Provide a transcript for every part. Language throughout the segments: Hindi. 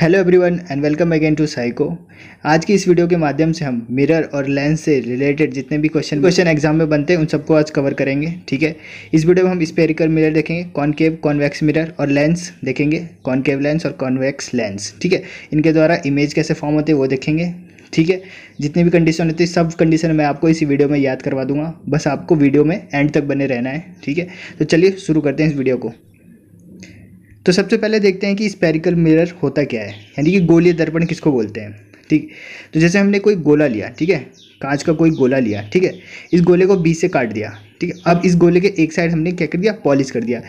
hello everyone and welcome again to psycho आज की इस वीडियो के माध्यम से हम मिरर और लेंस से रिलेटेड जितने भी क्वेश्चन क्वेश्चन एग्जाम में बनते हैं उन सबको आज कवर करेंगे ठीक है इस वीडियो में हम स्पेरिकल मिरर देखेंगे कॉनकेव कॉन्वेक्स मिरर और लेंस देखेंगे कॉनकेव लेंस और कॉन्वेक्स लेंस ठीक है इनके द्वारा इमेज कैसे फॉर्म होते हैं वो देखेंगे ठीक है जितनी भी कंडीशन होती है सब कंडीशन मैं आपको इसी वीडियो में याद करवा दूंगा बस आपको वीडियो में एंड तक बने रहना है ठीक है तो चलिए शुरू करते हैं इस वीडियो को तो सबसे पहले देखते हैं कि स्पेरिकल मिरर होता क्या है यानी कि गोलीय दर्पण किसको बोलते हैं ठीक तो जैसे हमने कोई गोला लिया ठीक है कांच का कोई गोला लिया ठीक है इस गोले को बीच से काट दिया ठीक है अब इस गोले के एक साइड हमने क्या कर दिया पॉलिश कर दिया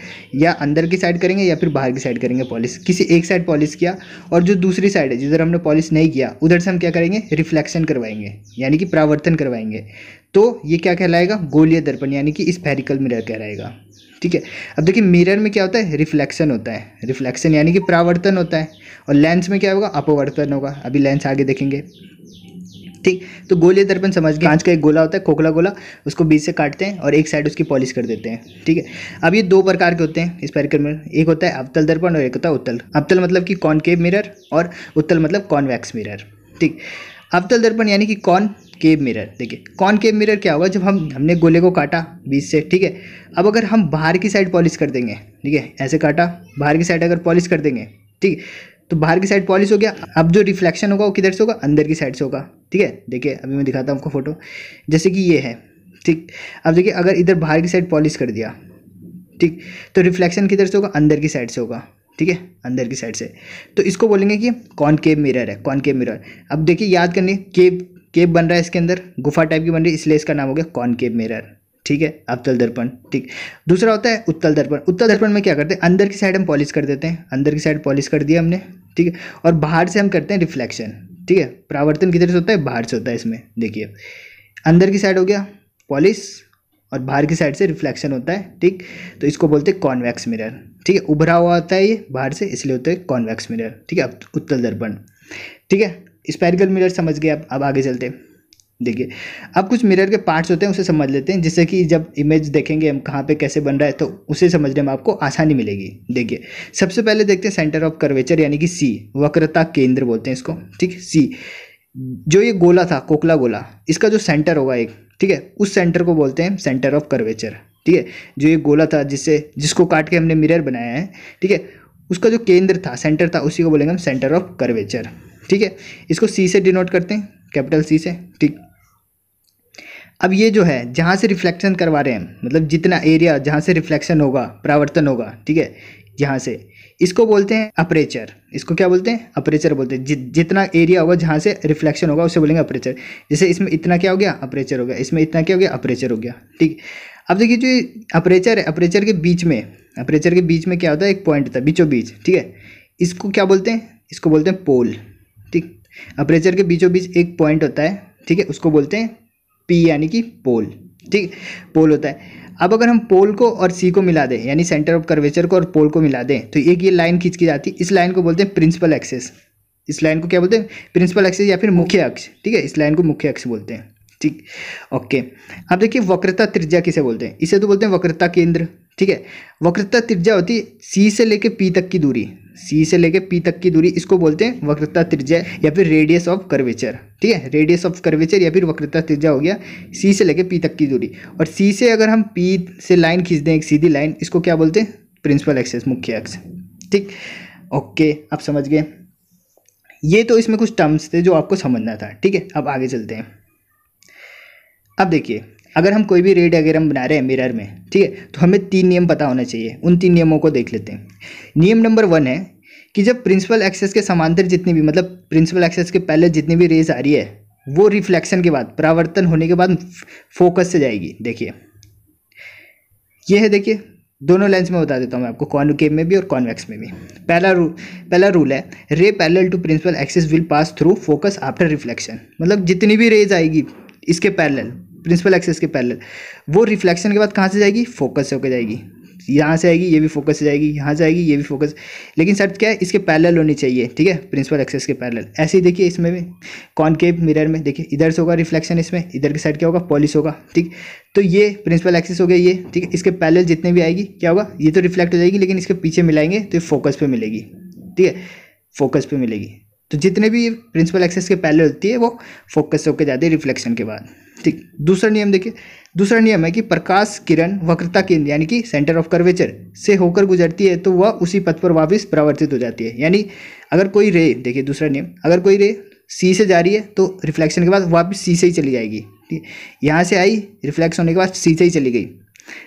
या अंदर की साइड करेंगे या फिर बाहर की साइड करेंगे पॉलिश किसी एक साइड पॉलिश किया और जो दूसरी साइड है जिधर हमने पॉलिश नहीं किया उधर से हम क्या करेंगे रिफ्लेक्शन करवाएंगे यानी कि परावर्तन करवाएंगे तो ये क्या कहलाएगा गोलीय दर्पण यानी कि स्फेरिकल मिरर कहलाएगा ठीक है अब देखिए मिरर में क्या होता है रिफ्लेक्शन होता है रिफ्लेक्शन यानी कि प्रावर्तन होता है और लेंस में क्या होगा अपवर्तन होगा अभी लेंस आगे देखेंगे ठीक तो गोले दर्पण समझ गए कांच का एक गोला होता है खोखला गोला उसको बीच से काटते हैं और एक साइड उसकी पॉलिश कर देते हैं ठीक है अब ये दो प्रकार के होते हैं इस कार्यक्रम में एक होता है अवतल दर्पण और एक होता है उत्तल अवतल मतलब कि कॉनकेव मिरर और उत्तल मतलब कॉन्वैक्स मिरर ठीक अवतल दर्पण यानी कि कौन केव मिरर देखिए कौन केव मिरर क्या होगा जब हम हमने गोले को काटा बीच से ठीक है अब अगर हम बाहर की साइड पॉलिश कर देंगे ठीक है ऐसे काटा बाहर की साइड अगर पॉलिश कर देंगे ठीक तो बाहर की साइड पॉलिश हो गया अब जो रिफ्लेक्शन होगा वो किधर से होगा अंदर की साइड से होगा ठीक है देखिए अभी मैं दिखाता हूँ आपको फोटो जैसे कि ये है ठीक अब देखिए अगर इधर बाहर की साइड पॉलिश कर दिया ठीक तो रिफ्लेक्शन किधर से होगा अंदर की साइड से होगा ठीक है अंदर की साइड से तो इसको बोलेंगे कि केव मिरर है केव मिरर अब देखिए याद करनी केव केप बन रहा है इसके अंदर गुफा टाइप की बन रही है इसलिए इसका नाम हो गया कॉनकेव मिरर ठीक है अवतल दर्पण ठीक दूसरा होता है उत्तल दर्पण उत्तल दर्पण में क्या करते हैं अंदर की साइड हम पॉलिश कर देते हैं अंदर की साइड पॉलिश कर दिया हमने ठीक है और बाहर से हम करते हैं रिफ्लेक्शन ठीक है परावर्तन किधर से होता है बाहर से होता है इसमें देखिए अंदर की साइड हो गया पॉलिश और बाहर की साइड से रिफ्लेक्शन होता है ठीक तो इसको बोलते हैं कॉन्वैक्स मिरर ठीक है उभरा हुआ होता है ये बाहर से इसलिए होता है कॉन्वैक्स मिरर ठीक है उत्तल दर्पण ठीक है स्पेरिकल मिरर समझ गए अब अब आगे चलते हैं देखिए अब कुछ मिरर के पार्ट्स होते हैं उसे समझ लेते हैं जिससे कि जब इमेज देखेंगे हम कहाँ पे कैसे बन रहा है तो उसे समझने में आपको आसानी मिलेगी देखिए सबसे पहले देखते हैं सेंटर ऑफ कर्वेचर यानी कि सी वक्रता केंद्र बोलते हैं इसको ठीक सी जो ये गोला था कोकला गोला इसका जो सेंटर होगा एक ठीक है उस सेंटर को बोलते हैं सेंटर ऑफ कर्वेचर ठीक है जो ये गोला था जिससे जिसको काट के हमने मिरर बनाया है ठीक है उसका जो केंद्र था सेंटर था उसी को बोलेंगे हम सेंटर ऑफ कर्वेचर ठीक है इसको सी से डिनोट करते हैं कैपिटल सी से ठीक अब ये जो है जहाँ से रिफ्लेक्शन करवा रहे हैं मतलब जितना एरिया जहाँ से रिफ्लेक्शन होगा परावर्तन होगा ठीक है यहाँ से इसको बोलते हैं अपरेचर इसको क्या बोलते हैं अपरेचर बोलते हैं जि, जितना एरिया होगा जहाँ से रिफ्लेक्शन होगा उसे बोलेंगे अपरेचर जैसे इसमें इतना क्या हो गया अपरेचर हो गया इसमें इतना क्या हो गया अपरेचर हो गया ठीक अब देखिए जो अपरेचर है अपरेचर के बीच में अपरेचर के बीच में क्या होता है एक पॉइंट होता है बीचों बीच ठीक है इसको क्या बोलते हैं इसको बोलते हैं पोल ठीक अप्रेचर के बीचों बीच एक पॉइंट होता है ठीक है उसको बोलते हैं पी यानी कि पोल ठीक पोल होता है अब अगर हम पोल को और सी को मिला दें यानी सेंटर ऑफ कर्वेचर को और पोल को मिला दें तो एक ये लाइन खींच की जाती है इस लाइन को बोलते हैं प्रिंसिपल एक्सेस इस लाइन को क्या बोलते हैं प्रिंसिपल एक्सेस या फिर मुख्य अक्ष ठीक है इस लाइन को मुख्य अक्ष बोलते हैं ठीक ओके अब देखिए वक्रता त्रिज्या किसे बोलते हैं इसे तो बोलते हैं वक्रता केंद्र ठीक है वक्रता त्रिज्या होती है सी से लेके पी तक की दूरी सी से लेके पी तक की दूरी इसको बोलते हैं वक्रता त्रिज्या या फिर रेडियस ऑफ कर्वेचर ठीक है रेडियस ऑफ कर्वेचर या फिर वक्रता त्रिज्या हो गया सी से लेके पी तक की दूरी और सी से अगर हम पी से लाइन खींच दें एक सीधी लाइन इसको क्या बोलते हैं प्रिंसिपल एक्सेस मुख्य एक्स ठीक ओके आप समझ गए ये तो इसमें कुछ टर्म्स थे जो आपको समझना था ठीक है अब आगे चलते हैं अब देखिए अगर हम कोई भी रे डायग्राम बना रहे हैं मिरर में ठीक है तो हमें तीन नियम पता होना चाहिए उन तीन नियमों को देख लेते हैं नियम नंबर वन है कि जब प्रिंसिपल एक्सेस के समांतर जितनी भी मतलब प्रिंसिपल एक्सेस के पहले जितनी भी रेज आ रही है वो रिफ्लेक्शन के बाद परावर्तन होने के बाद फोकस से जाएगी देखिए ये है देखिए दोनों लेंस में बता देता हूँ मैं आपको कॉनकेव में भी और कॉन्वेक्स में भी पहला रू पहला रूल है ray parallel to principal axis will pass through focus after reflection मतलब जितनी भी रेज आएगी इसके पैरेलल प्रिंसिपल एक्सेस के पैरेलल वो रिफ्लेक्शन के बाद कहाँ से जाएगी फोकस होकर जाएगी यहाँ से आएगी ये भी फोकस जाएगी यहाँ से आएगी ये भी फोकस लेकिन सर क्या है इसके पैरेलल होनी चाहिए ठीक है प्रिंसिपल एक्सेस के पैरेलल ऐसे ही देखिए इसमें भी कॉनकेव मिरर में देखिए इधर से होगा रिफ्लेक्शन इसमें इधर के साइड क्या होगा पॉलिस होगा ठीक तो ये प्रिंसिपल एक्सेस हो गया ये ठीक है इसके पैरेलल जितने भी आएगी क्या होगा ये तो रिफ्लेक्ट हो जाएगी लेकिन इसके पीछे मिलाएंगे तो ये फोकस पर मिलेगी ठीक है फोकस पर मिलेगी तो जितने भी प्रिंसिपल एक्सेस के पहले होती है वो फोकस होकर जाती है रिफ्लेक्शन के बाद ठीक दूसरा नियम देखिए दूसरा नियम है कि प्रकाश किरण वक्रता केंद्र यानी कि सेंटर ऑफ कर्वेचर से होकर गुजरती है तो वह उसी पथ पर वापस परावर्तित हो जाती है यानी अगर कोई रे देखिए दूसरा नियम अगर कोई रे सी से जा रही है तो रिफ्लेक्शन के बाद वापस सी से ही चली जाएगी ठीक यहाँ से आई रिफ्लेक्स होने के बाद सी से ही चली गई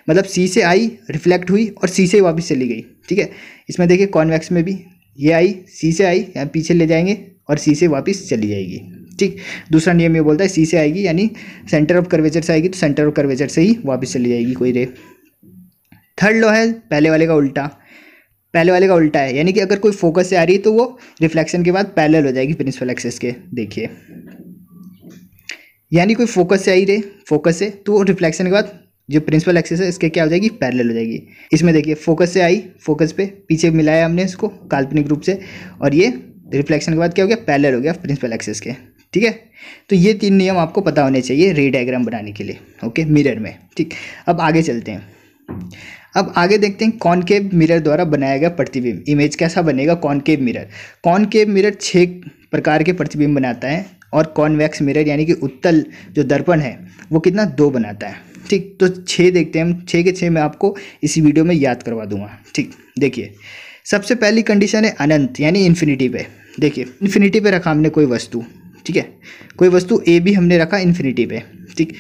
मतलब सी से आई रिफ्लेक्ट हुई और सी से ही वापस चली गई ठीक है इसमें देखिए कॉन्वेक्स में भी ये आई सी से आई यहाँ पीछे ले जाएंगे और सी से वापस चली जाएगी ठीक दूसरा नियम ये बोलता है सी से आएगी यानी सेंटर ऑफ कर्वेचर से आएगी तो सेंटर ऑफ कर्वेचर से ही वापस चली जाएगी कोई रे थर्ड लॉ है पहले वाले का उल्टा पहले वाले का उल्टा है यानी कि अगर कोई फोकस से आ रही है तो वो रिफ्लेक्शन के बाद पैरेलल हो जाएगी प्रिंसिपल एक्सेस के देखिए यानी कोई फोकस से आई रे फोकस से तो वो रिफ्लेक्शन के बाद जो प्रिंसिपल एक्सेस है इसके क्या हो जाएगी पैरेलल हो जाएगी इसमें देखिए फोकस से आई फोकस पे पीछे मिलाया हमने इसको काल्पनिक रूप से और ये रिफ्लेक्शन के बाद क्या हो गया पैरेलल हो गया प्रिंसिपल एक्सेस के ठीक है तो ये तीन नियम आपको पता होने चाहिए रे डायग्राम बनाने के लिए ओके मिरर में ठीक अब आगे चलते हैं अब आगे देखते हैं कॉनकेव मिरर द्वारा बनाया गया प्रतिबिंब इमेज कैसा बनेगा कॉनकेव मिरर कॉनकेव मिरर छः प्रकार के प्रतिबिंब बनाता है और कॉनवैक्स मिरर यानी कि उत्तल जो दर्पण है वो कितना दो बनाता है ठीक तो छः देखते हैं हम छः के छः मैं आपको इसी वीडियो में याद करवा दूंगा ठीक देखिए सबसे पहली कंडीशन है अनंत यानी इन्फिनिटी पे देखिए इन्फिनिटी पे रखा हमने कोई वस्तु ठीक है कोई वस्तु ए भी हमने रखा इन्फिनिटी पे ठीक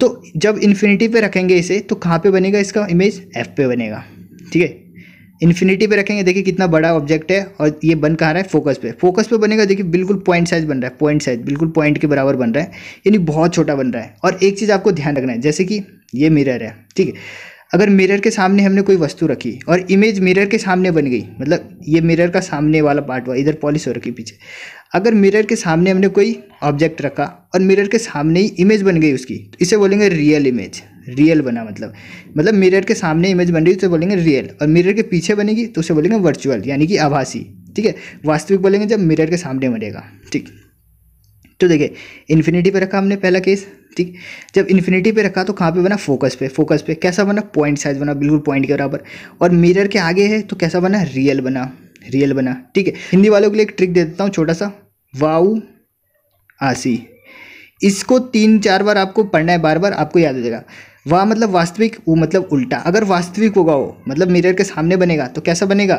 तो जब इन्फिनिटी पे रखेंगे इसे तो कहाँ पे बनेगा इसका इमेज एफ पे बनेगा ठीक है इन्फिनिटी पे रखेंगे देखिए कितना बड़ा ऑब्जेक्ट है और ये बन कहाँ रहा है फोकस पे फोकस पे बनेगा देखिए बिल्कुल पॉइंट साइज बन रहा है पॉइंट साइज बिल्कुल पॉइंट के बराबर बन रहा है यानी बहुत छोटा बन रहा है और एक चीज़ आपको ध्यान रखना है जैसे कि ये मिरर है ठीक है अगर मिरर के सामने हमने कोई वस्तु रखी और इमेज मिरर के सामने बन गई मतलब ये मिरर का सामने वाला पार्ट हुआ इधर पॉलिश हो रखी पीछे अगर मिरर के सामने हमने कोई ऑब्जेक्ट रखा और मिरर के सामने ही इमेज बन गई उसकी तो इसे बोलेंगे रियल इमेज रियल बना मतलब मतलब मिरर के सामने इमेज बन रही है तो बोलेंगे रियल और मिरर के पीछे बनेगी तो उसे बोलेंगे वर्चुअल यानी कि आभासी ठीक है वास्तविक बोलेंगे जब मिरर के सामने बनेगा ठीक तो देखिए इन्फिनिटी पे रखा हमने पहला केस ठीक जब इन्फिनिटी पे रखा तो कहाँ पे बना फोकस पे फोकस पे कैसा बना पॉइंट साइज बना बिल्कुल पॉइंट के बराबर और मिरर के आगे है तो कैसा बना रियल बना रियल बना ठीक है हिंदी वालों के लिए एक ट्रिक दे देता हूँ छोटा सा वाऊ आसी इसको तीन चार बार आपको पढ़ना है बार बार आपको याद हो जाएगा वह मतलब वास्तविक वो मतलब उल्टा अगर वास्तविक होगा वो मतलब मिरर के सामने बनेगा तो कैसा बनेगा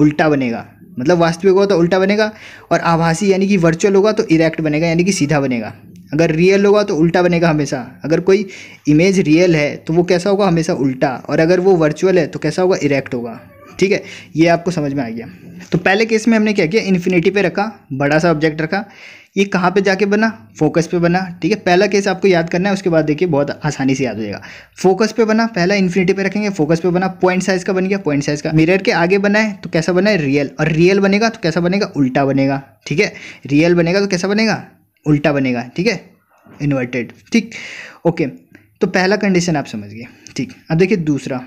उल्टा बनेगा मतलब वास्तविक होगा तो उल्टा बनेगा और आभासी यानी कि वर्चुअल होगा तो इरेक्ट बनेगा यानी कि सीधा बनेगा अगर रियल होगा तो उल्टा बनेगा हमेशा अगर कोई इमेज रियल है तो वो कैसा होगा हमेशा उल्टा और अगर वो वर्चुअल है तो कैसा होगा इरेक्ट होगा ठीक है ये आपको समझ में आ गया तो पहले केस में हमने क्या किया इन्फिनिटी पे रखा बड़ा सा ऑब्जेक्ट रखा ये कहाँ पे जाके बना फोकस पे बना ठीक है पहला केस आपको याद करना है उसके बाद देखिए बहुत आसानी से याद हो जाएगा फोकस पे बना पहला इन्फिनिटी पे रखेंगे फोकस पे बना पॉइंट साइज का बन गया पॉइंट साइज का मिरर के आगे बना है तो कैसा बना है रियल और रियल बनेगा तो कैसा बनेगा उल्टा बनेगा ठीक है रियल बनेगा तो कैसा बनेगा उल्टा बनेगा ठीक है इन्वर्टेड ठीक ओके तो पहला कंडीशन आप समझ गए ठीक अब देखिए दूसरा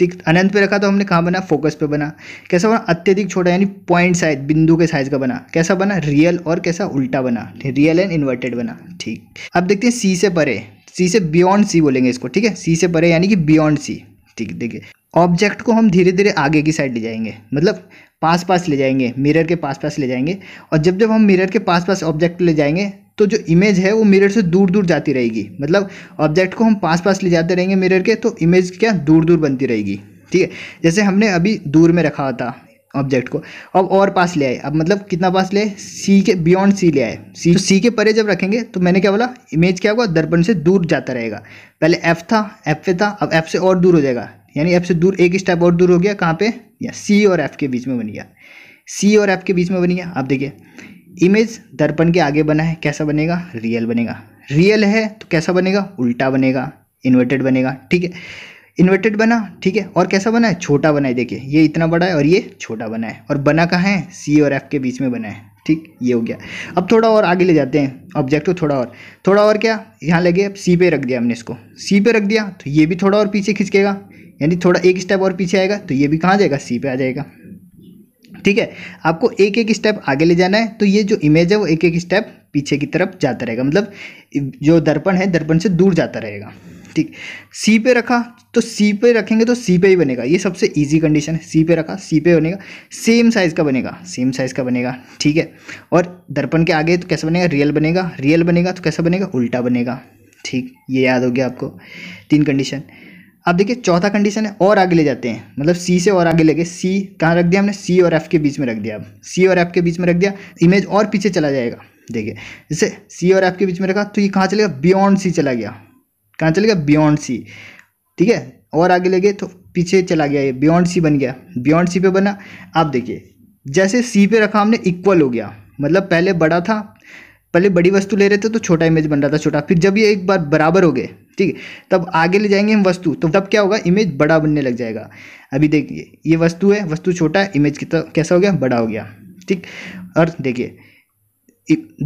ठीक अनंत पे रखा तो हमने कहाँ बना फोकस पे बना कैसा बना अत्यधिक छोटा यानी पॉइंट साइज बिंदु के साइज का बना कैसा बना रियल और कैसा उल्टा बना रियल एंड इन्वर्टेड बना ठीक अब देखते हैं सी से परे सी से बियॉन्ड सी बोलेंगे इसको ठीक है सी से परे यानी कि बियॉन्ड सी ठीक देखिए ऑब्जेक्ट को हम धीरे धीरे आगे की साइड ले जाएंगे मतलब पास पास ले जाएंगे मिरर के पास पास ले जाएंगे और जब जब हम मिरर के पास पास ऑब्जेक्ट ले जाएंगे तो जो इमेज है वो मिरर से दूर दूर जाती रहेगी मतलब ऑब्जेक्ट को हम पास पास ले जाते रहेंगे मिरर के तो इमेज क्या दूर दूर बनती रहेगी ठीक है जैसे हमने अभी दूर में रखा था ऑब्जेक्ट को अब और पास ले आए अब मतलब कितना पास ले सी के बियॉन्ड सी ले आए सी तो सी के परे जब रखेंगे तो मैंने क्या बोला इमेज क्या होगा दर्पण से दूर जाता रहेगा पहले एफ था एफ पे था अब एफ से और दूर हो जाएगा यानी एफ से दूर एक स्टेप और दूर हो गया कहाँ पे या सी और एफ के बीच में बन गया सी और एफ के बीच में बन गया आप देखिए इमेज दर्पण के आगे बना है कैसा बनेगा रियल बनेगा रियल है तो कैसा बनेगा उल्टा बनेगा इन्वर्टेड बनेगा ठीक है इन्वर्टेड बना ठीक है और कैसा बना है छोटा बना है देखिए ये इतना बड़ा है और ये छोटा बना है और बना कहाँ है सी और एफ के बीच में बना है ठीक ये हो गया अब थोड़ा और आगे ले जाते हैं ऑब्जेक्ट को थोड़ा और थोड़ा और क्या यहाँ लगे अब सी पे रख दिया हमने इसको सी पे रख दिया तो ये भी थोड़ा और पीछे खिंचकेगा यानी थोड़ा एक स्टेप और पीछे आएगा तो ये भी कहाँ जाएगा सी पे आ जाएगा ठीक है आपको एक एक स्टेप आगे ले जाना है तो ये जो इमेज है वो एक एक स्टेप पीछे की तरफ जाता रहेगा मतलब जो दर्पण है दर्पण से दूर जाता रहेगा ठीक सी पे रखा तो सी पे रखेंगे तो सी पे ही बनेगा ये सबसे इजी कंडीशन है सी पे रखा सी पे बनेगा सेम साइज़ का बनेगा सेम साइज़ का बनेगा ठीक है और दर्पण के आगे तो कैसा बनेगा रियल बनेगा रियल बनेगा तो कैसा बनेगा उल्टा बनेगा ठीक ये याद हो गया आपको तीन कंडीशन अब देखिए चौथा कंडीशन है और आगे ले जाते हैं मतलब सी से और आगे लेके सी कहाँ रख दिया हमने सी और एफ के बीच में रख दिया अब सी और एफ के बीच में रख दिया इमेज और पीछे चला जाएगा देखिए जैसे सी और एफ के बीच में रखा तो ये कहाँ चलेगा बियॉन्ड सी चला गया कहाँ चलेगा बियॉन्ड सी ठीक है और आगे ले गए तो पीछे चला गया ये बियॉन्ड सी बन गया बियॉन्ड सी पे बना आप देखिए जैसे सी पे रखा हमने इक्वल हो गया मतलब पहले बड़ा था पहले बड़ी वस्तु ले रहे थे तो छोटा इमेज बन रहा था छोटा फिर जब ये एक बार बराबर हो गए ठीक है तब आगे ले जाएंगे हम वस्तु तो तब क्या होगा इमेज बड़ा बनने लग जाएगा अभी देखिए ये वस्तु है वस्तु छोटा है इमेज कितना कैसा हो गया बड़ा हो गया ठीक और देखिए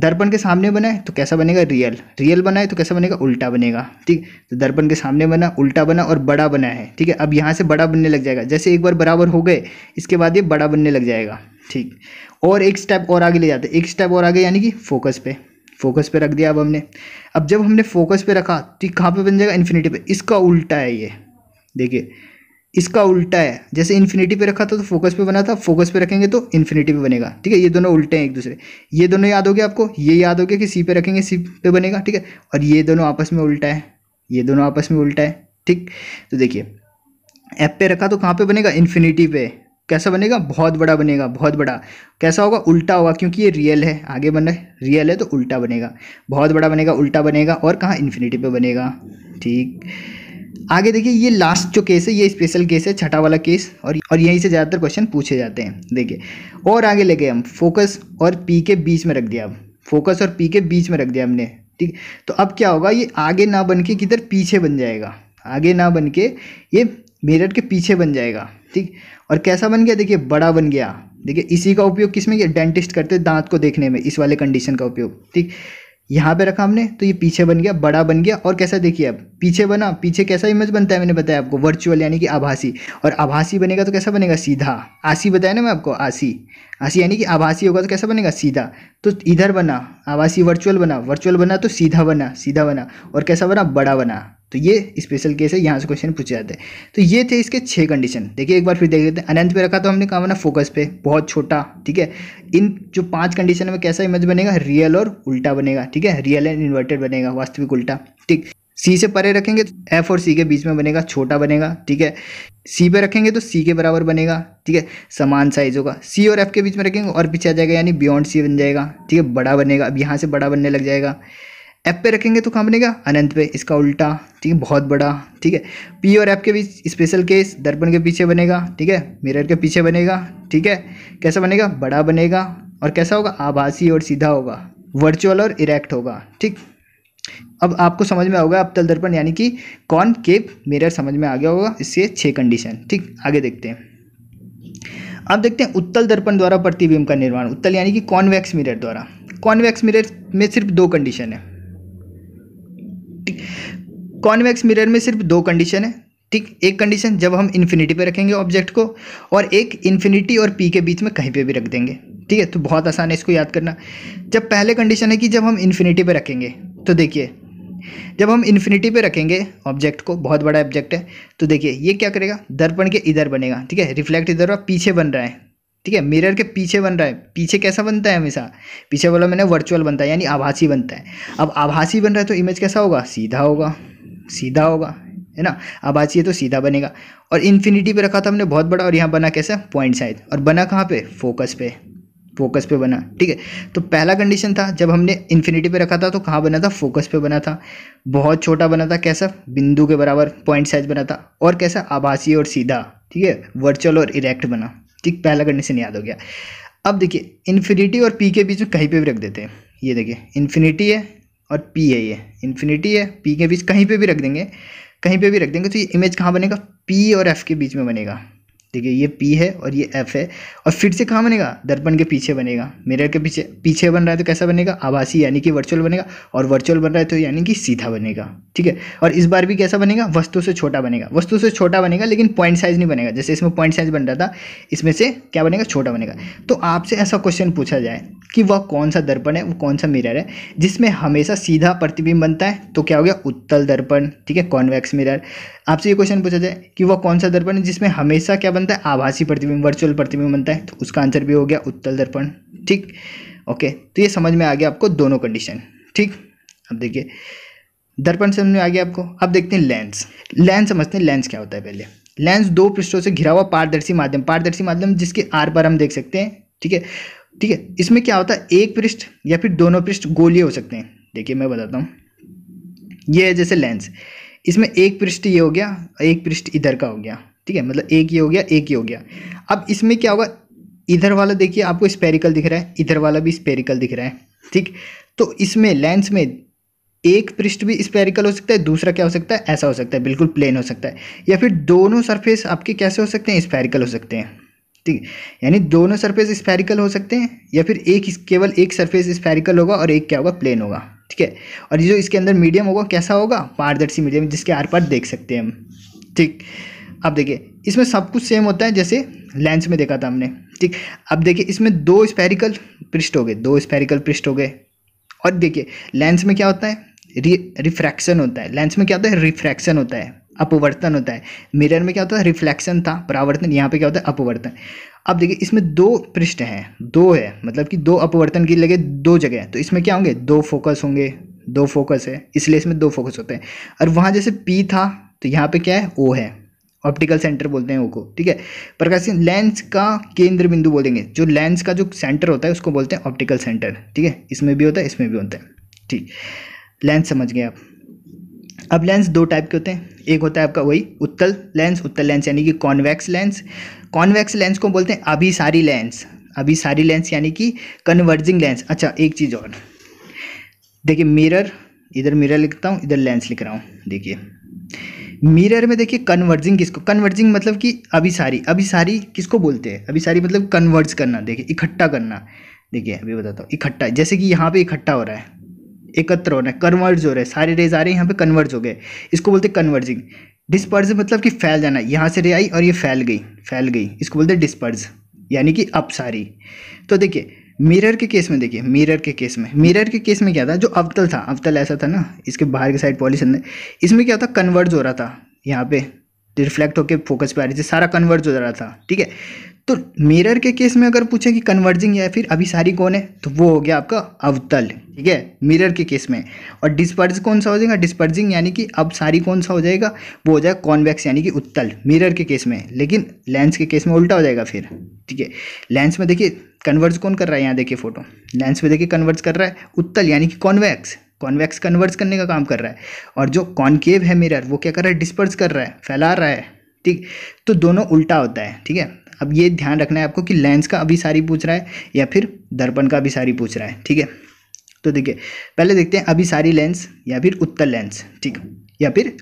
दर्पण के सामने बना है तो कैसा बनेगा रियल रियल बना है तो कैसा बनेगा उल्टा बनेगा ठीक तो दर्पण के सामने बना उल्टा बना और बड़ा बना है ठीक है अब यहाँ से बड़ा बनने लग जाएगा जैसे एक बार बराबर हो गए इसके बाद ये बड़ा बनने लग जाएगा ठीक और एक स्टेप और आगे ले जाते एक स्टेप और आगे यानी कि फोकस पे फोकस पे रख दिया अब हमने अब जब हमने फोकस पे रखा तो ये कहाँ पे बन जाएगा इन्फिनिटी पे इसका उल्टा है ये देखिए इसका उल्टा है जैसे इन्फिनिटी पे रखा था तो फोकस पे बना था फोकस पे रखेंगे तो इन्फिनिटी पे बनेगा ठीक है ये दोनों उल्टे हैं एक दूसरे ये दोनों याद हो गया आपको ये याद हो गया कि सी पे रखेंगे सी पे बनेगा ठीक है और ये दोनों आपस में उल्टा है ये दोनों आपस में उल्टा है ठीक तो देखिए एप पे रखा तो कहाँ पे बनेगा इन्फिनिटी पे कैसा बनेगा बहुत बड़ा बनेगा बहुत बड़ा कैसा होगा उल्टा होगा क्योंकि ये रियल है आगे बन रहा है रियल है तो उल्टा बनेगा बहुत बड़ा बनेगा उल्टा बनेगा और कहाँ इन्फिनिटी पे बनेगा ठीक आगे देखिए ये लास्ट जो केस है ये स्पेशल केस है छठा वाला केस और और यहीं से ज़्यादातर क्वेश्चन पूछे जाते हैं देखिए और आगे ले गए हम फोकस और पी के बीच में रख दिया अब फोकस और पी के बीच में रख दिया हमने ठीक तो अब क्या होगा ये आगे ना बन के किधर पीछे बन जाएगा आगे ना बन के ये मिरर के पीछे बन जाएगा ठीक और कैसा बन गया देखिए बड़ा बन गया देखिए इसी का उपयोग किस में किया डेंटिस्ट करते दांत को देखने में इस वाले कंडीशन का उपयोग ठीक यहाँ पे रखा हमने तो ये पीछे बन गया बड़ा बन गया और कैसा देखिए अब पीछे बना पीछे कैसा इमेज बनता है मैंने बताया आपको वर्चुअल यानी कि आभासी और आभासी बनेगा तो कैसा बनेगा सीधा आसी बताया ना मैं आपको आसी आसी यानी कि आभासी होगा तो कैसा बनेगा सीधा तो इधर बना आभासी वर्चुअल बना वर्चुअल बना तो सीधा बना सीधा बना और कैसा बना बड़ा बना तो ये स्पेशल केस है यहाँ से क्वेश्चन पूछे जाते हैं तो ये थे इसके छः कंडीशन देखिए एक बार फिर देख लेते हैं अनंत पे रखा तो हमने कहा बना फोकस पे बहुत छोटा ठीक है इन जो पांच कंडीशन में कैसा इमेज बनेगा रियल और उल्टा बनेगा ठीक है रियल एंड इन्वर्टेड बनेगा वास्तविक उल्टा ठीक सी से परे रखेंगे तो एफ और सी के बीच में बनेगा छोटा बनेगा ठीक है सी पे रखेंगे तो सी के बराबर बनेगा ठीक है समान साइज होगा सी और एफ के बीच में रखेंगे और पीछे आ जाएगा यानी बियॉन्ड सी बन जाएगा ठीक है बड़ा बनेगा अब यहाँ से बड़ा बनने लग जाएगा ऐप पे रखेंगे तो कहाँ बनेगा अनंत पे इसका उल्टा ठीक है बहुत बड़ा ठीक है पी और ऐप के बीच स्पेशल केस दर्पण के पीछे बनेगा ठीक है मिरर के पीछे बनेगा ठीक है कैसा बनेगा बड़ा बनेगा और कैसा होगा आभासी और सीधा होगा वर्चुअल और इरेक्ट होगा ठीक अब आपको समझ में अब तल दर्पण यानी कि कौन केप मिरर समझ में आ गया होगा इसके छः कंडीशन ठीक आगे देखते हैं अब देखते हैं उत्तल दर्पण द्वारा प्रतिबिंब का निर्माण उत्तल यानी कि कॉन्वेक्स मिरर द्वारा कॉन्वेक्स मिरर में सिर्फ दो कंडीशन है कॉन्वेक्स मिरर में सिर्फ दो कंडीशन है ठीक एक कंडीशन जब हम इन्फिनिटी पे रखेंगे ऑब्जेक्ट को और एक इन्फिनिटी और पी के बीच में कहीं पे भी रख देंगे ठीक है तो बहुत आसान है इसको याद करना जब पहले कंडीशन है कि जब हम इन्फिनिटी पे रखेंगे तो देखिए जब हम इन्फिनिटी पे रखेंगे ऑब्जेक्ट को बहुत बड़ा ऑब्जेक्ट है तो देखिए ये क्या करेगा दर्पण के इधर बनेगा ठीक है रिफ्लेक्ट इधर और पीछे बन रहा है ठीक है मिरर के पीछे बन रहा है पीछे कैसा बनता है हमेशा पीछे बोला मैंने वर्चुअल बनता है यानी आभासी बनता है अब आभासी बन रहा है तो इमेज कैसा होगा सीधा होगा सीधा होगा है ना आभासी है तो सीधा बनेगा और इन्फिनिटी पे रखा था हमने बहुत बड़ा और यहाँ बना कैसा पॉइंट साइज और बना कहाँ पे फोकस पे फोकस पे बना ठीक है तो पहला कंडीशन था जब हमने इन्फिनिटी पे रखा था तो कहाँ बना था फोकस पे बना था बहुत छोटा बना था कैसा बिंदु के बराबर पॉइंट साइज बना था और कैसा आभासी और सीधा ठीक है वर्चुअल और इरेक्ट बना ठीक पहला करने से नहीं याद हो गया अब देखिए इन्फिनिटी और पी के बीच में कहीं पे भी रख देते हैं ये देखिए इन्फिनिटी है और पी है ये इन्फिनिटी है पी के बीच कहीं पे भी रख देंगे कहीं पे भी रख देंगे तो ये इमेज कहाँ बनेगा पी और एफ के बीच में बनेगा ठीक है ये पी है और ये एफ है और फिर से कहाँ बनेगा दर्पण के पीछे बनेगा मिरर के पीछे पीछे बन रहा है तो कैसा बनेगा आभासी यानी कि वर्चुअल बनेगा और वर्चुअल बन रहा है तो यानी कि सीधा बनेगा ठीक है और इस बार भी कैसा बनेगा वस्तु से छोटा बनेगा वस्तु से छोटा बनेगा लेकिन पॉइंट साइज नहीं बनेगा जैसे इसमें पॉइंट साइज बन रहा था इसमें से क्या बनेगा छोटा बनेगा तो आपसे ऐसा क्वेश्चन पूछा जाए कि वह कौन सा दर्पण है वो कौन सा मिरर है जिसमें हमेशा सीधा प्रतिबिंब बनता है तो क्या हो गया उत्तल दर्पण ठीक है कॉन्वेक्स मिरर आपसे ये क्वेश्चन पूछा जाए कि वह कौन सा दर्पण है जिसमें हमेशा क्या बनता है आभासी प्रतिबिंब वर्चुअल प्रतिबिंब बनता है तो उसका आंसर भी हो गया उत्तल दर्पण ठीक ओके तो ये समझ में आ गया आपको दोनों कंडीशन ठीक अब देखिए दर्पण समझ में आ गया आपको अब देखते हैं लेंस लेंस समझते हैं लेंस क्या होता है पहले लेंस दो पृष्ठों से घिरा हुआ पारदर्शी माध्यम पारदर्शी माध्यम जिसके आर पर हम देख सकते हैं ठीक है ठीक है इसमें क्या होता है एक पृष्ठ या फिर दोनों पृष्ठ गोलिए हो सकते हैं देखिए मैं बताता हूँ ये है जैसे लेंस इसमें एक पृष्ठ ये हो गया एक पृष्ठ इधर का हो गया ठीक है मतलब एक ये हो गया एक ये हो गया अब इसमें क्या होगा इधर वाला देखिए आपको स्पेरिकल दिख रहा है इधर वाला भी स्पेरिकल दिख रहा है ठीक तो इसमें लेंस में एक पृष्ठ भी स्पेरिकल हो सकता है दूसरा क्या हो सकता है ऐसा हो सकता है बिल्कुल प्लेन हो सकता है या फिर दोनों सरफेस आपके कैसे हो सकते हैं स्पेरिकल हो सकते हैं ठीक यानी दोनों सरफेस स्फेरिकल हो सकते हैं या फिर एक केवल एक सरफेस स्फेरिकल होगा और एक क्या होगा प्लेन होगा ठीक है और ये जो इसके अंदर मीडियम होगा कैसा होगा पारदर्शी मीडियम जिसके आर पार देख सकते हैं हम ठीक अब देखिए इसमें सब कुछ सेम होता है जैसे लेंस में देखा था हमने ठीक अब देखिए इसमें दो स्पेरिकल पृष्ठ हो गए दो स्पेरिकल पृष्ठ हो गए और देखिए लेंस में क्या होता है रिफ्रैक्शन होता है लेंस में क्या होता है रिफ्रैक्शन होता है अपवर्तन होता है मिरर में क्या होता है रिफ्लेक्शन था परावर्तन यहाँ पे क्या होता है अपवर्तन अब देखिए इसमें दो पृष्ठ हैं दो है मतलब कि दो अपवर्तन की लगे दो जगह तो इसमें क्या होंगे दो फोकस होंगे दो फोकस है इसलिए इसमें दो फोकस होते हैं और वहाँ जैसे पी था तो यहाँ पर क्या है ओ है ऑप्टिकल सेंटर बोलते हैं ओ को ठीक है प्रकाश सिंह लेंस का केंद्र बिंदु बोलेंगे जो लेंस का जो सेंटर होता है उसको बोलते हैं ऑप्टिकल सेंटर ठीक है इसमें भी होता है इसमें भी होता है ठीक लेंस समझ गए आप अब लेंस दो टाइप के होते हैं एक होता है आपका वही उत्तल लेंस उत्तल लेंस यानी कि कॉन्वैक्स लेंस कॉन्वैक्स लेंस को बोलते हैं अभी सारी लेंस अभी सारी लेंस यानी कि कन्वर्जिंग लेंस अच्छा एक चीज़ और देखिए मिरर इधर मिरर लिखता हूँ इधर लेंस लिख रहा हूँ देखिए मिरर में देखिए कन्वर्जिंग किसको कन्वर्जिंग मतलब कि अभी सारी अभी सारी किसको बोलते हैं अभी सारी मतलब कन्वर्ज करना देखिए इकट्ठा करना देखिए अभी बताता हूँ इकट्ठा जैसे कि यहाँ पे इकट्ठा हो रहा है एकत्र होना है कन्वर्ज हो रहे हैं सारे रेज आ रहे हैं यहाँ पे कन्वर्ज हो गए इसको बोलते हैं कन्वर्जिंग डिस्पर्ज मतलब कि फैल जाना यहाँ से रे आई और ये फैल गई फैल गई इसको बोलते हैं डिस्पर्ज यानी कि अप सारी तो देखिए मिरर के केस में देखिए मिरर के केस में मिरर के केस में क्या था जो अवतल था अवतल ऐसा था ना इसके बाहर के साइड पॉलिसन इसमें क्या था कन्वर्ज हो रहा था यहाँ पे रिफ्लेक्ट होकर फोकस पे आ रही थी सारा कन्वर्ज हो रहा था ठीक है तो मिरर के केस में अगर पूछे कि कन्वर्जिंग या फिर अभिसारी कौन है तो वो हो गया आपका अवतल ठीक है मिरर के केस में और डिस्पर्ज कौन सा हो जाएगा डिस्पर्जिंग यानी कि सारी कौन सा हो जाएगा वो हो जाएगा कॉन्वेक्स यानी कि उत्तल मिरर के केस में लेकिन लेंस के केस में उल्टा हो जाएगा फिर ठीक है लेंस में देखिए कन्वर्ज कौन कर रहा है यहाँ देखिए फोटो लेंस में देखिए कन्वर्ज कर रहा है उत्तल यानी कि कॉन्वैक्स कॉन्वेक्स कन्वर्ज करने का काम कर रहा है और जो कॉन्केव है मिरर वो क्या कर रहा है डिस्पर्स कर रहा है फैला रहा है ठीक तो दोनों उल्टा होता है ठीक है अब ये ध्यान रखना है आपको कि लेंस का अभिसारी पूछ रहा है या फिर दर्पण का अभिसारी पूछ रहा है ठीक है तो देखिए पहले देखते हैं अभिसारी लेंस या फिर उत्तर लेंस ठीक या फिर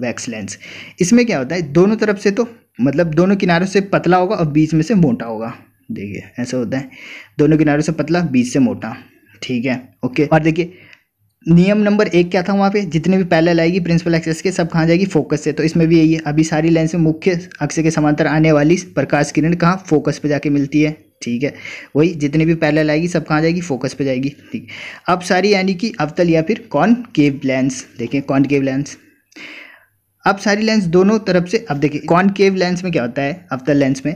वैक्स लेंस इसमें क्या होता है दोनों तरफ से तो मतलब दोनों किनारों से पतला होगा और बीच में से मोटा होगा देखिए ऐसा होता है दोनों किनारों से पतला बीच से मोटा ठीक है ओके और देखिए नियम नंबर एक क्या था वहाँ पे जितने भी पैरल आएगी प्रिंसिपल एक्सेस के सब कहाँ जाएगी फोकस से तो इसमें भी यही है अभी सारी लेंस में मुख्य अक्ष के समांतर आने वाली प्रकाश किरण कहाँ फोकस पे जाके मिलती है ठीक है वही जितने भी पैरेलल आएगी सब कहाँ जाएगी फोकस पे जाएगी ठीक अब सारी यानी कि अवतल या फिर कौन केव लेंस देखें कौन केव लेंस अब सारी लेंस दोनों तरफ से अब देखिए कॉन केव लेंस में क्या होता है अवतल लेंस में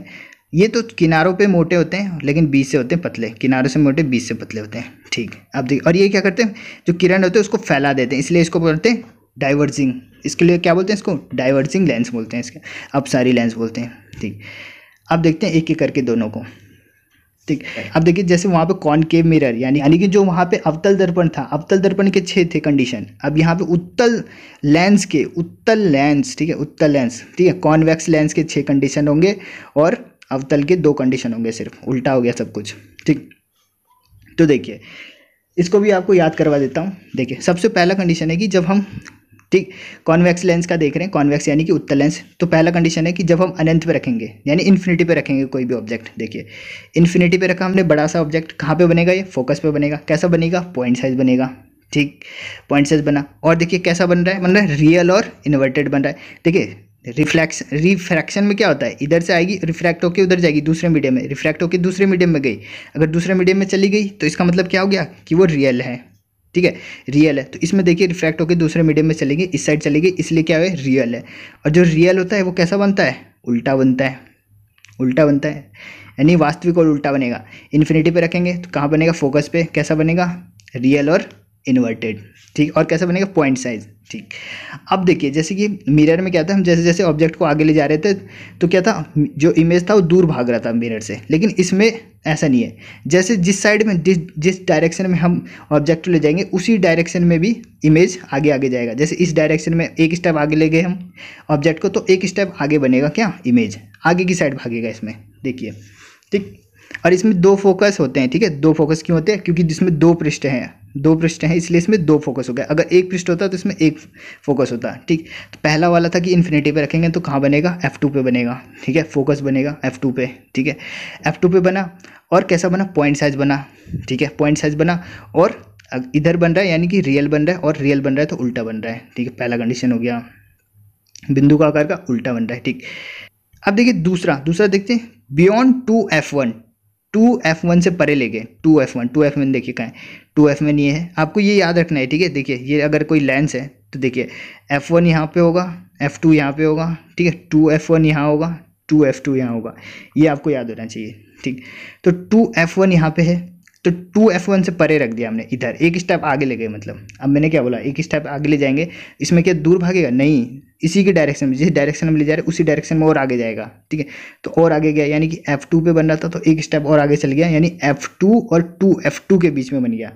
ये तो किनारों पे मोटे होते हैं लेकिन बीच से होते हैं पतले किनारों से मोटे बीच से पतले होते हैं ठीक है अब देखिए और ये क्या करते हैं जो किरण होते हैं उसको फैला देते हैं इसलिए इसको बोलते हैं डाइवर्जिंग इसके लिए क्या बोलते हैं इसको डाइवर्जिंग लेंस बोलते हैं इसके अब सारी लेंस बोलते हैं ठीक अब देखते हैं एक एक करके दोनों को ठीक अब देखिए जैसे वहाँ पे कॉनकेव मिरर यानी यानी कि जो वहाँ पे अवतल दर्पण था अवतल दर्पण के छः थे कंडीशन अब यहाँ पे उत्तल लेंस के उत्तल लेंस ठीक है उत्तल लेंस ठीक है कॉन्वेक्स लेंस के छः कंडीशन होंगे और अवतल के दो कंडीशन होंगे सिर्फ उल्टा हो गया सब कुछ ठीक तो देखिए इसको भी आपको याद करवा देता हूँ देखिए सबसे पहला कंडीशन है कि जब हम ठीक कॉन्वेक्स लेंस का देख रहे हैं कॉन्वेक्स यानी कि उत्तर लेंस तो पहला कंडीशन है कि जब हम अनंत पे रखेंगे यानी इन्फिनिटी पे रखेंगे कोई भी ऑब्जेक्ट देखिए इन्फिनिटी पे रखा हमने बड़ा सा ऑब्जेक्ट कहाँ पे बनेगा ये फोकस पे बनेगा कैसा बनेगा पॉइंट साइज बनेगा ठीक पॉइंट साइज बना और देखिए कैसा बन रहा है मतलब रियल और इन्वर्टेड बन रहा है देखिए रिफ्लैक्स रिफ्रैक्शन में क्या होता है इधर से आएगी रिफ्रैक्ट होकर उधर जाएगी दूसरे मीडियम में रिफ्रैक्ट होकर दूसरे मीडियम में गई अगर दूसरे मीडियम में चली गई तो इसका मतलब क्या हो गया कि वो रियल है ठीक है रियल है तो इसमें देखिए रिफ्रैक्ट होकर दूसरे मीडियम में चलेगी इस साइड चलेगी इसलिए क्या है रियल है और जो रियल होता है वो कैसा बनता है उल्टा बनता है उल्टा बनता है यानी वास्तविक और उल्टा बनेगा इन्फिनिटी पर रखेंगे तो कहाँ बनेगा फोकस पे कैसा बनेगा रियल और इन्वर्टेड ठीक और कैसे बनेगा पॉइंट साइज ठीक अब देखिए जैसे कि मिरर में क्या था हम जैसे जैसे ऑब्जेक्ट को आगे ले जा रहे थे तो क्या था जो इमेज था वो दूर भाग रहा था मिरर से लेकिन इसमें ऐसा नहीं है जैसे जिस साइड में जिस जिस डायरेक्शन में हम ऑब्जेक्ट ले जाएंगे उसी डायरेक्शन में भी इमेज आगे आगे जाएगा जैसे इस डायरेक्शन में एक स्टेप आगे ले गए हम ऑब्जेक्ट को तो एक स्टेप आगे बनेगा क्या इमेज आगे की साइड भागेगा इसमें देखिए ठीक और इसमें दो फोकस होते हैं ठीक है दो फोकस क्यों होते हैं क्योंकि जिसमें दो पृष्ठ हैं दो पृष्ठ हैं इसलिए इसमें दो फोकस हो गया अगर एक पृष्ठ होता तो इसमें एक फोकस होता ठीक तो पहला वाला था कि इन्फिनिटी पे रखेंगे तो कहाँ बनेगा एफ़ टू पे बनेगा ठीक है फोकस बनेगा एफ़ टू पे ठीक है एफ़ टू पे बना और कैसा बना पॉइंट साइज बना ठीक है पॉइंट साइज बना और इधर बन रहा है यानी कि रियल बन रहा है और रियल बन रहा है तो उल्टा बन रहा है ठीक है पहला कंडीशन हो गया बिंदु का आकार का उल्टा बन रहा है ठीक अब देखिए दूसरा दूसरा देखते हैं beyond two F one two F one से परे ले गए two F one two F one देखिए कहें टू एफ वन ये है आपको ये याद रखना है ठीक है देखिए ये अगर कोई लेंस है तो देखिए एफ वन यहाँ पर होगा एफ टू यहाँ पर होगा ठीक है टू एफ वन यहाँ होगा टू एफ टू यहाँ होगा ये आपको याद होना चाहिए ठीक तो टू एफ वन यहाँ पर है तो टू एफ वन से परे रख दिया हमने इधर एक स्टेप आगे ले गए मतलब अब मैंने क्या बोला एक स्टेप आगे ले जाएंगे इसमें क्या दूर भागेगा नहीं इसी के डायरेक्शन में जिस डायरेक्शन में ले जा रहे उसी डायरेक्शन में और आगे जाएगा ठीक है तो और आगे गया यानी कि एफ़ टू पे बन रहा था तो एक स्टेप और आगे चल गया यानी एफ़ टू और टू एफ़ टू के बीच में बन गया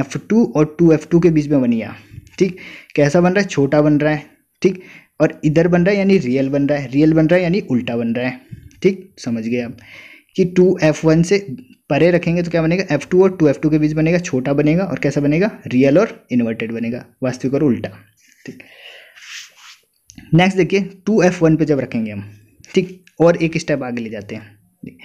एफ़ टू और टू एफ़ टू के बीच में बन गया ठीक कैसा बन रहा है छोटा बन रहा है ठीक और इधर बन रहा है यानी रियल बन रहा है रियल बन रहा है यानी उल्टा बन रहा है ठीक समझ गए आप कि टू एफ वन से परे रखेंगे तो क्या बनेगा एफ टू और टू एफ टू के बीच बनेगा छोटा बनेगा और कैसा बनेगा रियल और इन्वर्टेड बनेगा वास्तविक और उल्टा ठीक नेक्स्ट देखिए टू एफ वन पर जब रखेंगे हम ठीक और एक स्टेप आगे ले जाते हैं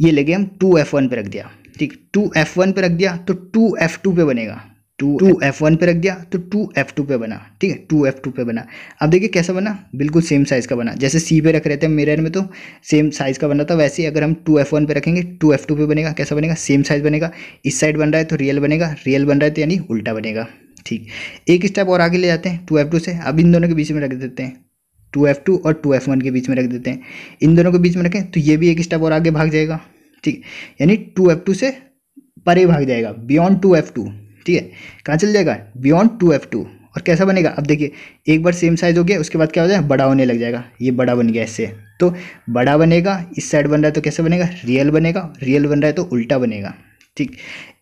ये लेके हम टू एफ वन पर रख दिया ठीक टू एफ वन पर रख दिया तो टू एफ टू पे बनेगा टू टू एफ वन पे रख दिया तो टू एफ टू पे बना ठीक है टू एफ टू पे बना अब देखिए कैसा बना बिल्कुल सेम साइज़ का बना जैसे सी पे रख रहे थे मिरर में तो सेम साइज़ का बना था वैसे ही अगर हम टू एफ वन पे रखेंगे टू एफ टू पे बनेगा कैसा बनेगा सेम साइज़ बनेगा इस साइड बन रहा है तो रियल बनेगा रियल बन रहा है तो यानी उल्टा बनेगा ठीक एक स्टेप और आगे ले जाते हैं टू एफ टू से अब इन दोनों के बीच में रख देते हैं टू एफ टू और टू एफ वन के बीच में रख देते हैं इन दोनों के बीच में रखें तो ये भी एक स्टेप और आगे भाग जाएगा ठीक यानी टू एफ टू से परे भाग जाएगा बियॉन्ड टू एफ टू ठीक है कहाँ चल जाएगा बियॉन्ड टू एफ टू और कैसा बनेगा अब देखिए एक बार सेम साइज़ हो गया उसके बाद क्या हो जाएगा बड़ा होने लग जाएगा ये बड़ा बन गया इससे तो बड़ा बनेगा इस साइड बन रहा है तो कैसे बनेगा रियल बनेगा रियल बन रहा है तो उल्टा बनेगा ठीक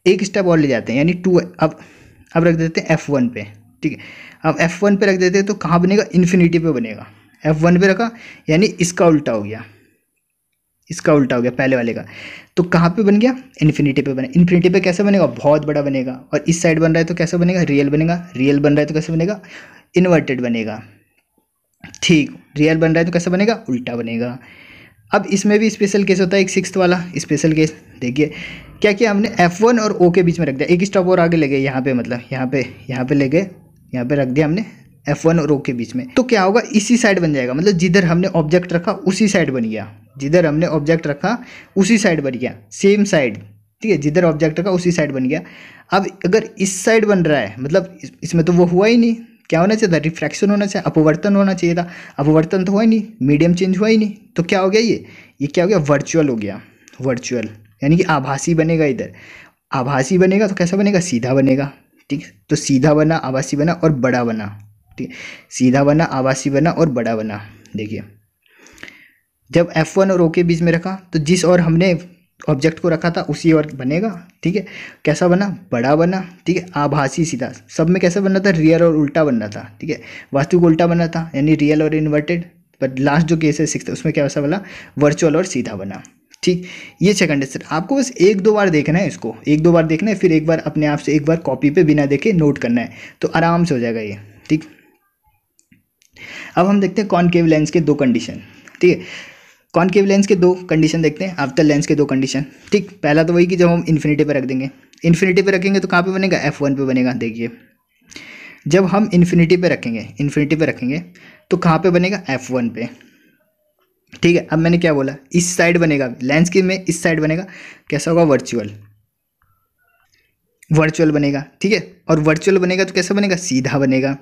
एक स्टेप और ले जाते हैं यानी टू अब अब रख देते हैं एफ़ वन पे ठीक है अब एफ़ वन पे रख देते हैं तो कहाँ बनेगा इन्फिनिटी पे बनेगा एफ़ वन पे रखा यानी इसका उल्टा हो गया इसका उल्टा हो गया पहले वाले का तो कहाँ पे बन गया इन्फिनिटी पे बने इन्फिनिटी पे कैसे बनेगा बहुत बड़ा बनेगा और इस साइड बन रहा है तो कैसे बनेगा रियल बनेगा रियल बन रहा है तो कैसे बनेगा इन्वर्टेड बनेगा ठीक रियल बन रहा है तो कैसे बनेगा उल्टा बनेगा अब इसमें भी स्पेशल केस होता है एक सिक्स वाला स्पेशल केस देखिए क्या किया हमने एफ वन और ओ के बीच में रख दिया एक स्टॉप और आगे ले गए यहाँ पे मतलब यहाँ पे यहाँ पे ले गए यहाँ पे रख दिया हमने एफ वन और ओ के बीच में तो क्या होगा इसी साइड बन जाएगा मतलब जिधर हमने ऑब्जेक्ट रखा उसी साइड बन गया जिधर हमने ऑब्जेक्ट रखा उसी साइड बन गया सेम साइड ठीक है जिधर ऑब्जेक्ट रखा उसी साइड बन गया अब अगर इस साइड बन रहा है मतलब इस, इसमें तो वो हुआ ही नहीं क्या होना चाहिए था रिफ्लेक्शन होना चाहिए अपवर्तन होना चाहिए था अपवर्तन तो हुआ ही नहीं मीडियम चेंज हुआ ही नहीं तो क्या हो गया ये ये क्या हो गया वर्चुअल हो गया वर्चुअल यानी कि आभासी बनेगा इधर आभासी बनेगा तो कैसा बनेगा सीधा बनेगा ठीक तो सीधा बना आभासी बना और बड़ा बना ठीक सीधा बना आभासी बना और बड़ा बना देखिए जब एफ वन और ओ के बीच में रखा तो जिस और हमने ऑब्जेक्ट को रखा था उसी और बनेगा ठीक है कैसा बना बड़ा बना ठीक है आभासी सीधा सब में कैसा बनना था रियल और उल्टा बनना था ठीक है वास्तु को उल्टा बनना था यानी रियल और इन्वर्टेड बट लास्ट जो केस है सिक्स उसमें क्या बना वर्चुअल और सीधा बना ठीक ये सेकंड आंसर आपको बस एक दो बार देखना है इसको एक दो बार देखना है फिर एक बार अपने आप से एक बार कॉपी पे बिना देखे नोट करना है तो आराम से हो जाएगा ये ठीक अब हम देखते हैं कॉनकेव लेंस के दो कंडीशन ठीक है कॉन्केव लेंस के दो कंडीशन देखते हैं आफ्टर लेंस के दो कंडीशन ठीक पहला तो वही कि जब हम इन्फिनिटी पर रख देंगे इन्फिनिटी पर रखेंगे तो कहाँ पे बनेगा एफ वन पर बनेगा देखिए जब हम इन्फिनिटी पर रखेंगे इन्फिनिटी पर रखेंगे तो कहाँ पर बनेगा एफ वन पे ठीक है अब मैंने क्या बोला इस साइड बनेगा लेंस की में इस साइड बनेगा कैसा होगा वर्चुअल वर्चुअल बनेगा ठीक है और वर्चुअल बनेगा तो कैसा बनेगा सीधा बनेगा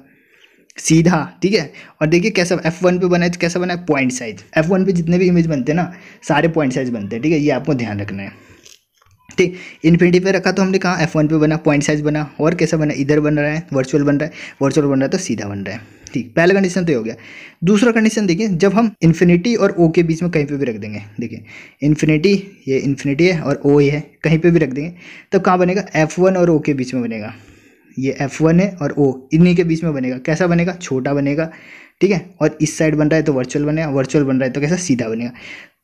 सीधा ठीक है और देखिए कैसा एफ वन पे बना है तो कैसा बना है पॉइंट साइज एफ वन पे जितने भी इमेज बनते हैं ना सारे पॉइंट साइज बनते हैं ठीक है ये आपको ध्यान रखना है ठीक इन्फिनिटी पे रखा तो हमने कहा एफ वन पे बना पॉइंट साइज बना और कैसा बना इधर बन रहा है वर्चुअल बन रहा है वर्चुअल बन रहा है तो सीधा बन रहा है ठीक पहला कंडीशन तो हो गया दूसरा कंडीशन देखिए जब हम इन्फिनिटी और ओ के बीच में कहीं पर भी रख देंगे देखिए इन्फिनिटी ये इन्फिनिटी है और ओ ये है कहीं पर भी रख देंगे तब कहाँ बनेगा एफ वन और ओ के बीच में बनेगा ये एफ वन है और ओ इन्हीं के बीच में बनेगा कैसा बनेगा छोटा बनेगा ठीक है और इस साइड बन रहा है तो वर्चुअल बनेगा वर्चुअल बन रहा है तो कैसा सीधा बनेगा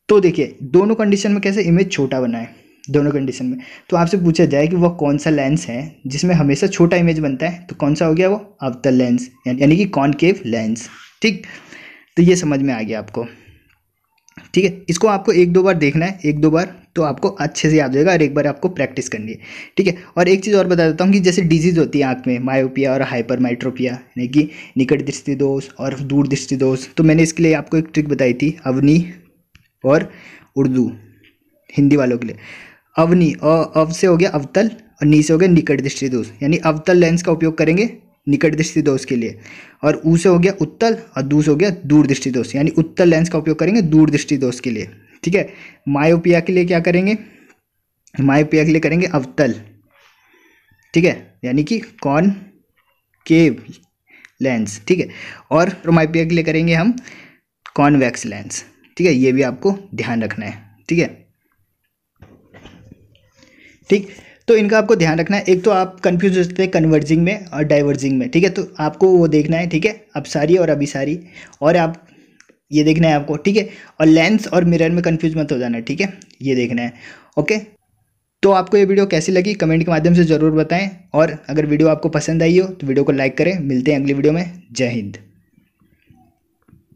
तो देखिए दोनों कंडीशन में कैसे इमेज छोटा बना है दोनों कंडीशन में तो आपसे पूछा जाए कि वह कौन सा लेंस है जिसमें हमेशा छोटा इमेज बनता है तो कौन सा हो गया वो अवतल लेंस यानी कि कॉनकेव लेंस ठीक तो ये समझ में आ गया आपको ठीक है इसको आपको एक दो बार देखना है एक दो बार तो आपको अच्छे से याद होगा और एक बार आपको प्रैक्टिस करनी है ठीक है और एक चीज़ और बता देता हूँ कि जैसे डिजीज़ होती है आँख में मायोपिया और हाइपर माइट्रोपिया यानी कि निकट दृष्टि दोष और दूर दृष्टि दोष तो मैंने इसके लिए आपको एक ट्रिक बताई थी अवनी और उर्दू हिंदी वालों के लिए अवनी अव से हो गया अवतल और नी से हो गया निकट दृष्टि दोष यानी अवतल लेंस का उपयोग करेंगे निकट दृष्टि दोष के लिए और ऊ से हो गया उत्तल और दू से हो गया दूर दृष्टि दोष यानी उत्तल लेंस का उपयोग करेंगे दूर दृष्टि दोष के लिए ठीक है मायोपिया के लिए क्या करेंगे मायोपिया के लिए करेंगे अवतल ठीक है यानी कि कॉन केव लेंस ठीक है और माइपिया के लिए करेंगे हम कॉनवैक्स लेंस ठीक है ये भी आपको ध्यान रखना है ठीक है ठीक तो इनका आपको ध्यान रखना है एक तो आप कंफ्यूज हो सकते हैं कन्वर्जिंग में और डाइवर्जिंग में ठीक है तो आपको वो देखना है ठीक है अब सारी और अभी सारी और आप ये देखना है आपको ठीक है और लेंस और मिरर में कन्फ्यूज मत हो जाना ठीक है ये देखना है ओके तो आपको ये वीडियो कैसी लगी कमेंट के माध्यम से ज़रूर बताएं और अगर वीडियो आपको पसंद आई हो तो वीडियो को लाइक करें मिलते हैं अगली वीडियो में जय हिंद